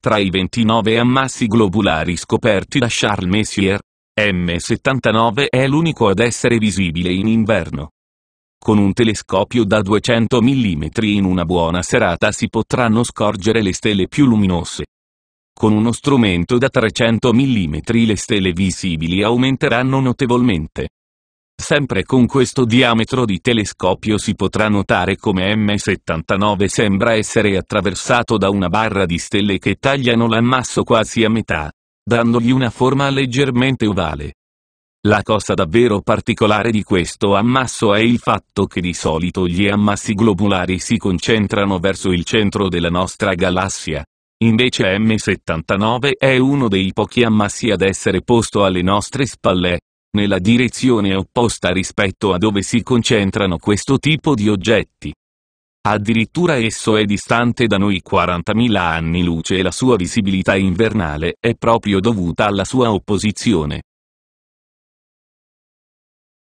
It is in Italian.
Tra i 29 ammassi globulari scoperti da Charles Messier, M79 è l'unico ad essere visibile in inverno. Con un telescopio da 200 mm in una buona serata si potranno scorgere le stelle più luminose. Con uno strumento da 300 mm le stelle visibili aumenteranno notevolmente. Sempre con questo diametro di telescopio si potrà notare come M79 sembra essere attraversato da una barra di stelle che tagliano l'ammasso quasi a metà, dandogli una forma leggermente ovale. La cosa davvero particolare di questo ammasso è il fatto che di solito gli ammassi globulari si concentrano verso il centro della nostra galassia. Invece M79 è uno dei pochi ammassi ad essere posto alle nostre spalle, nella direzione opposta rispetto a dove si concentrano questo tipo di oggetti. Addirittura esso è distante da noi 40.000 anni luce e la sua visibilità invernale è proprio dovuta alla sua opposizione.